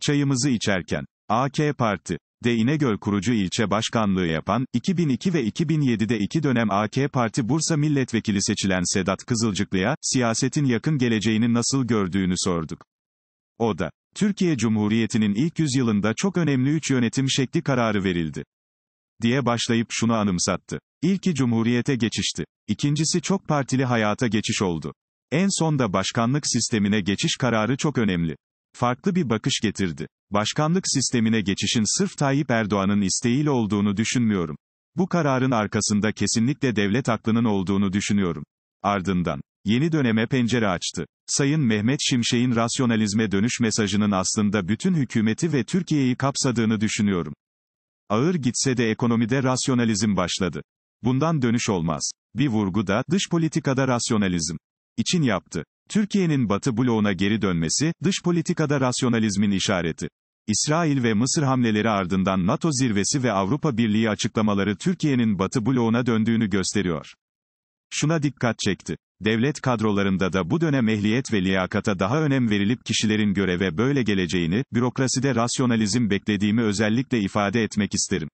Çayımızı içerken, AK Parti, de İnegöl kurucu ilçe başkanlığı yapan, 2002 ve 2007'de iki dönem AK Parti Bursa milletvekili seçilen Sedat Kızılcıklı'ya, siyasetin yakın geleceğini nasıl gördüğünü sorduk. O da, Türkiye Cumhuriyeti'nin ilk yüzyılında çok önemli üç yönetim şekli kararı verildi. Diye başlayıp şunu anımsattı. İlki Cumhuriyete geçişti. İkincisi çok partili hayata geçiş oldu. En son da başkanlık sistemine geçiş kararı çok önemli farklı bir bakış getirdi. Başkanlık sistemine geçişin sırf Tayyip Erdoğan'ın isteğiyle olduğunu düşünmüyorum. Bu kararın arkasında kesinlikle devlet aklının olduğunu düşünüyorum. Ardından, yeni döneme pencere açtı. Sayın Mehmet Şimşek'in rasyonalizme dönüş mesajının aslında bütün hükümeti ve Türkiye'yi kapsadığını düşünüyorum. Ağır gitse de ekonomide rasyonalizm başladı. Bundan dönüş olmaz. Bir vurgu da, dış politikada rasyonalizm. için yaptı. Türkiye'nin Batı bloğuna geri dönmesi, dış politikada rasyonalizmin işareti. İsrail ve Mısır hamleleri ardından NATO zirvesi ve Avrupa Birliği açıklamaları Türkiye'nin Batı bloğuna döndüğünü gösteriyor. Şuna dikkat çekti. Devlet kadrolarında da bu dönem ehliyet ve liyakata daha önem verilip kişilerin göreve böyle geleceğini, bürokraside rasyonalizm beklediğimi özellikle ifade etmek isterim.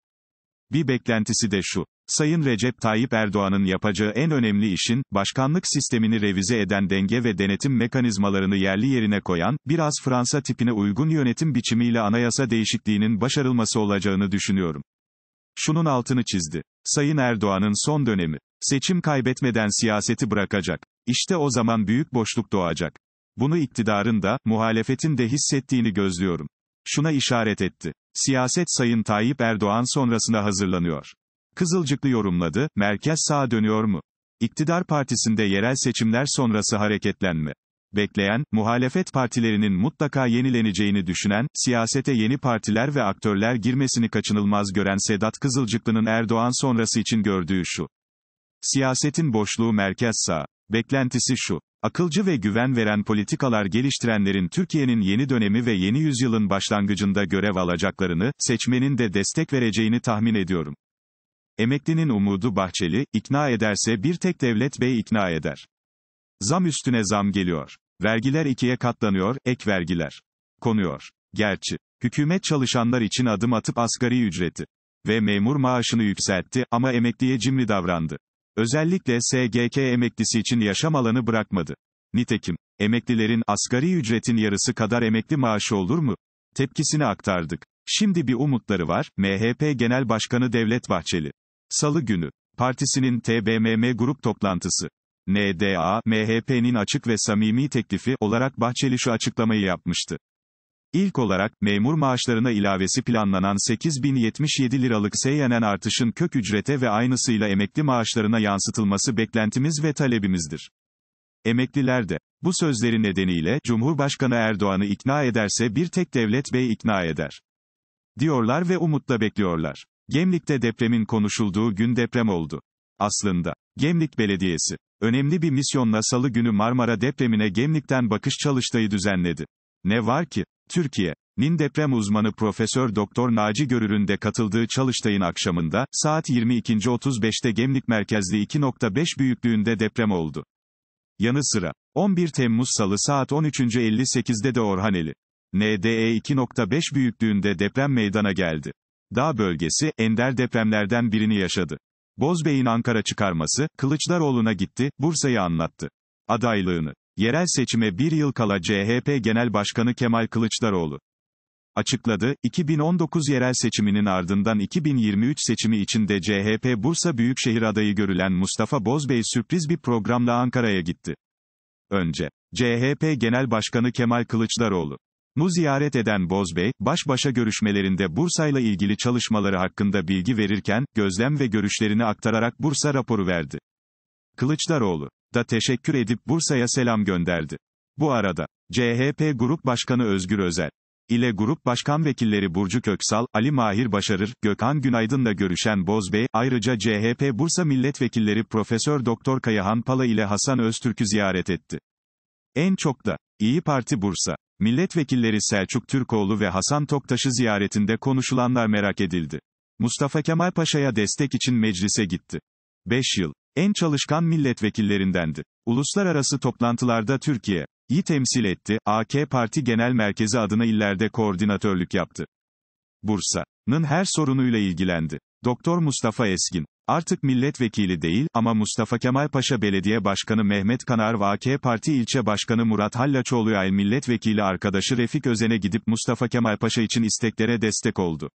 Bir beklentisi de şu. Sayın Recep Tayyip Erdoğan'ın yapacağı en önemli işin, başkanlık sistemini revize eden denge ve denetim mekanizmalarını yerli yerine koyan, biraz Fransa tipine uygun yönetim biçimiyle anayasa değişikliğinin başarılması olacağını düşünüyorum. Şunun altını çizdi. Sayın Erdoğan'ın son dönemi. Seçim kaybetmeden siyaseti bırakacak. İşte o zaman büyük boşluk doğacak. Bunu iktidarın da, muhalefetin de hissettiğini gözlüyorum. Şuna işaret etti. Siyaset Sayın Tayyip Erdoğan sonrasına hazırlanıyor. Kızılcıklı yorumladı, merkez sağa dönüyor mu? İktidar partisinde yerel seçimler sonrası hareketlenme. Bekleyen, muhalefet partilerinin mutlaka yenileneceğini düşünen, siyasete yeni partiler ve aktörler girmesini kaçınılmaz gören Sedat Kızılcıklı'nın Erdoğan sonrası için gördüğü şu. Siyasetin boşluğu merkez sağ. Beklentisi şu. Akılcı ve güven veren politikalar geliştirenlerin Türkiye'nin yeni dönemi ve yeni yüzyılın başlangıcında görev alacaklarını, seçmenin de destek vereceğini tahmin ediyorum. Emeklinin umudu Bahçeli, ikna ederse bir tek devlet bey ikna eder. Zam üstüne zam geliyor. Vergiler ikiye katlanıyor, ek vergiler. Konuyor. Gerçi, hükümet çalışanlar için adım atıp asgari ücreti ve memur maaşını yükseltti ama emekliye cimri davrandı. Özellikle SGK emeklisi için yaşam alanı bırakmadı. Nitekim, emeklilerin asgari ücretin yarısı kadar emekli maaşı olur mu? Tepkisini aktardık. Şimdi bir umutları var, MHP Genel Başkanı Devlet Bahçeli. Salı günü. Partisinin TBMM grup toplantısı. NDA, MHP'nin açık ve samimi teklifi olarak Bahçeli şu açıklamayı yapmıştı. İlk olarak, memur maaşlarına ilavesi planlanan 8077 liralık seyyanen artışın kök ücrete ve aynısıyla emekli maaşlarına yansıtılması beklentimiz ve talebimizdir. Emekliler de, bu sözleri nedeniyle, Cumhurbaşkanı Erdoğan'ı ikna ederse bir tek devlet bey ikna eder. Diyorlar ve umutla bekliyorlar. Gemlik'te depremin konuşulduğu gün deprem oldu. Aslında, Gemlik Belediyesi, önemli bir misyonla salı günü Marmara depremine Gemlik'ten bakış çalıştayı düzenledi. Ne var ki, Türkiye, Nin deprem uzmanı Profesör Doktor Naci Görür'ün de katıldığı çalıştayın akşamında, saat 22.35'te Gemlik merkezli 2.5 büyüklüğünde deprem oldu. Yanı sıra, 11 Temmuz Salı saat 13.58'de de Orhaneli, NDE 2.5 büyüklüğünde deprem meydana geldi. Dağ bölgesi, ender depremlerden birini yaşadı. Bozbey'in Ankara çıkarması, Kılıçdaroğlu'na gitti, Bursa'yı anlattı. Adaylığını. Yerel seçime bir yıl kala CHP Genel Başkanı Kemal Kılıçdaroğlu açıkladı. 2019 yerel seçiminin ardından 2023 seçimi içinde CHP Bursa Büyükşehir adayı görülen Mustafa Bozbey sürpriz bir programla Ankara'ya gitti. Önce CHP Genel Başkanı Kemal Kılıçdaroğlu mu ziyaret eden Bozbey, baş başa görüşmelerinde Bursa'yla ilgili çalışmaları hakkında bilgi verirken, gözlem ve görüşlerini aktararak Bursa raporu verdi. Kılıçdaroğlu da teşekkür edip Bursa'ya selam gönderdi. Bu arada, CHP Grup Başkanı Özgür Özel ile Grup Başkan Vekilleri Burcu Köksal, Ali Mahir Başarır, Gökhan Günaydın'la görüşen Bozbey, ayrıca CHP Bursa Milletvekilleri Profesör Doktor Kayahan Pala ile Hasan Öztürk'ü ziyaret etti. En çok da İyi Parti Bursa Milletvekilleri Selçuk Türkoğlu ve Hasan Toktaş'ı ziyaretinde konuşulanlar merak edildi. Mustafa Kemal Paşa'ya destek için meclise gitti. 5 yıl. En çalışkan milletvekillerindendi. Uluslararası toplantılarda Türkiye, iyi temsil etti, AK Parti Genel Merkezi adına illerde koordinatörlük yaptı. Bursa'nın her sorunuyla ilgilendi. Doktor Mustafa Eskin, Artık milletvekili değil ama Mustafa Kemal Paşa Belediye Başkanı Mehmet Kanar ve AK Parti ilçe Başkanı Murat Hallaçoğlu Yayl milletvekili arkadaşı Refik Özen'e gidip Mustafa Kemal Paşa için isteklere destek oldu.